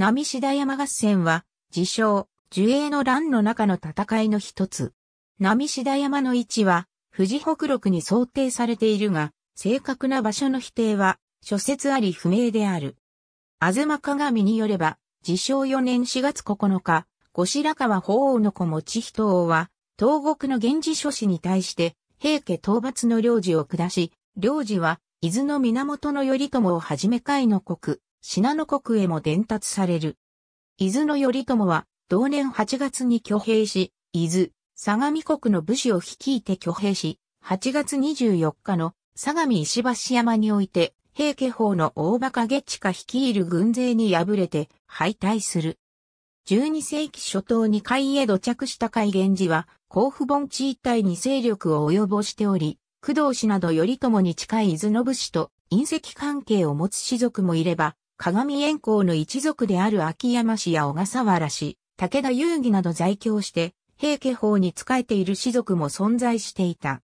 波志田山合戦は、自称、樹栄の乱の中の戦いの一つ。波志田山の位置は、富士北麓に想定されているが、正確な場所の否定は、諸説あり不明である。あずま鏡によれば、自称4年4月9日、後白河法皇の子持人王は、東国の源氏諸子に対して、平家討伐の領事を下し、領事は、伊豆の源頼朝をはじめ会の国、信濃国へも伝達される。伊豆の頼朝は、同年8月に挙兵し、伊豆、相模国の武士を率いて挙兵し、8月24日の相模石橋山において、平家法の大馬鹿月下率いる軍勢に敗れて敗退する。12世紀初頭に海へ土着した海源寺は、甲府盆地一帯に勢力を及ぼしており、工藤氏など頼朝に近い伊豆の武士と隕石関係を持つ士族もいれば、鏡円光の一族である秋山氏や小笠原氏、武田遊戯など在京して、平家法に仕えている士族も存在していた。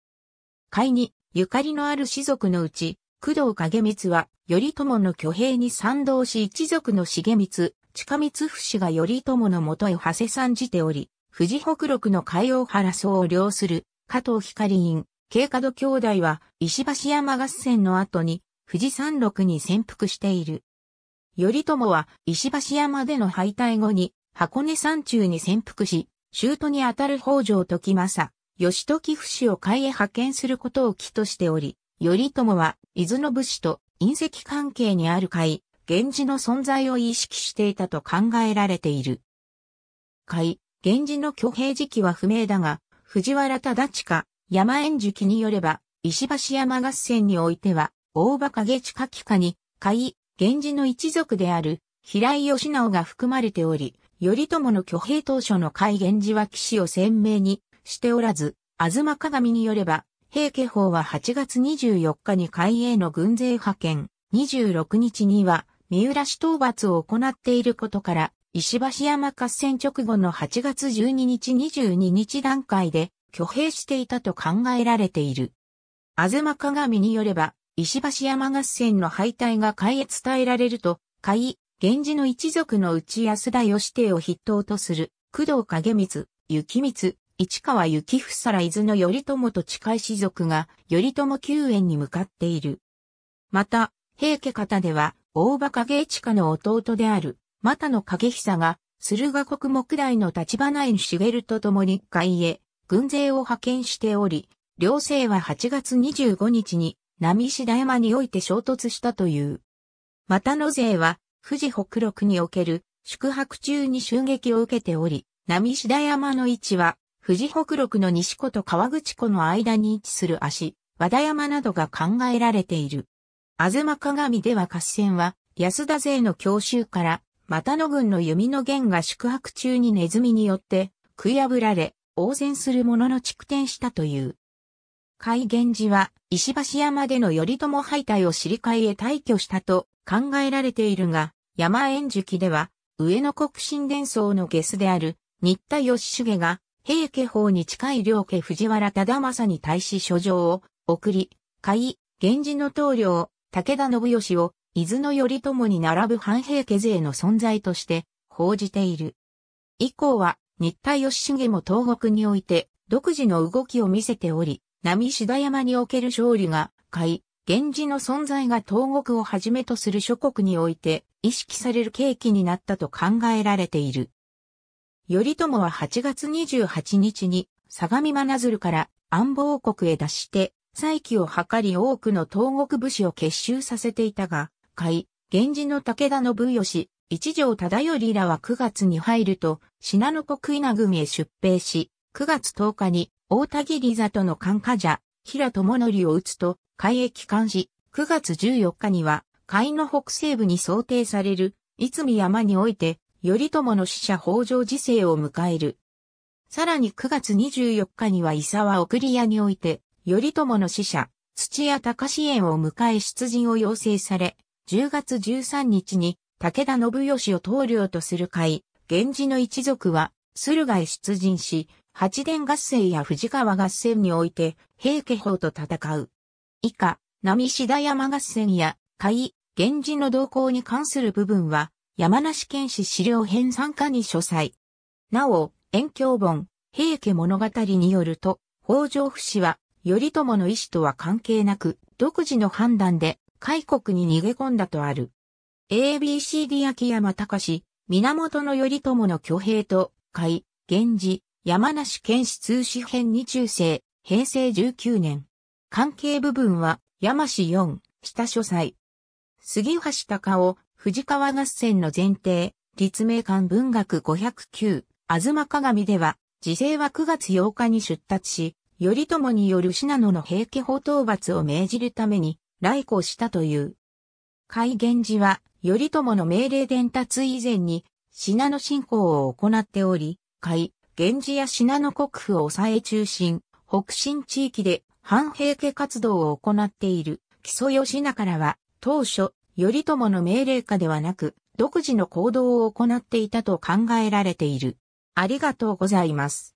会に、ゆかりのある士族のうち、工藤影光は、頼朝の挙兵に賛同し一族の重光、近光伏が頼朝のもとへ馳せ参じており、富士北六の海洋原荘を領する、加藤光院、慶門兄弟は、石橋山合戦の後に、富士山麓に潜伏している。頼朝は石橋山での敗退後に箱根山中に潜伏し、都にあたる北条時政、義時不死を海へ派遣することを起としており、頼朝は伊豆の武士と隕石関係にある海、源氏の存在を意識していたと考えられている。海、源氏の挙兵時期は不明だが、藤原忠近、山縁樹によれば、石橋山合戦においては、大馬影地近下に、海、源氏の一族である平井義直が含まれており、頼朝の挙兵当初の海源氏は騎士を鮮明にしておらず、ま鏡によれば、平家法は8月24日に海への軍勢派遣、26日には三浦市討伐を行っていることから、石橋山合戦直後の8月12日22日段階で挙兵していたと考えられている。ま鏡によれば、石橋山合戦の敗退が海へ伝えられると、海、源氏の一族の内安田義帝を筆頭とする、工藤影光、雪光、市川幸房ら伊豆の頼朝と近い士族が、頼朝救援に向かっている。また、平家方では、大場影家の弟である、又野影久が、駿河国木大の立花園茂と共に海へ、軍勢を派遣しており、両政は8月25日に、波下山において衝突したという。また野勢は、富士北陸における宿泊中に襲撃を受けており、波下山の位置は、富士北陸の西湖と川口湖の間に位置する足、和田山などが考えられている。あずま鏡では合戦は、安田勢の強襲から、又野軍の弓の弦が宿泊中にネズミによって、食い破られ、応戦する者の蓄転したという。海源寺は、石橋山での頼朝敗退を知り会へ退去したと考えられているが、山円樹では、上野国神殿僧のゲスである、新田義重が、平家法に近い両家藤原忠政に対し書状を送り、海、源氏の棟梁、武田信義を、伊豆の頼朝に並ぶ藩平家勢の存在として報じている。以降は、新田義重も東国において、独自の動きを見せており、波志山における勝利が、海、源氏の存在が東国をはじめとする諸国において意識される契機になったと考えられている。頼朝は8月28日に相模真鶴から安保王国へ脱して、再起を図り多くの東国武士を結集させていたが、海、源氏の武田信義、一条忠頼らは9月に入ると、信濃国稲組へ出兵し、9月10日に大田切里の管家者、平智則を打つと、海域監視、9月14日には、海の北西部に想定される、いつみ山において、頼朝の死者北条時世を迎える。さらに9月24日には伊沢送り屋において、頼朝の死者、土屋隆援を迎え出陣を要請され、10月13日に武田信義を棟領とする会、源氏の一族は、駿河へ出陣し、八電合戦や藤川合戦において、平家砲と戦う。以下、波志山合戦や、甲斐、源氏の動向に関する部分は、山梨県史資料編参加に書斎。なお、遠鏡本、平家物語によると、北条不死は、頼朝の意志とは関係なく、独自の判断で、開国に逃げ込んだとある。ABCD 秋山隆、源頼朝の挙兵と、甲斐、源氏、山梨県市通史編に中世、平成19年。関係部分は、山市4、下書斎。杉橋隆夫、藤川合戦の前提、立命館文学509、ま鏡では、時世は9月8日に出立し、頼朝による信濃の平家法討伐を命じるために、来校したという。海源寺は、頼朝の命令伝達以前に、信濃信仰を行っており、海、源氏や信濃国府を抑え中心、北進地域で反平家活動を行っている木曽義仲からは、当初、頼朝の命令下ではなく、独自の行動を行っていたと考えられている。ありがとうございます。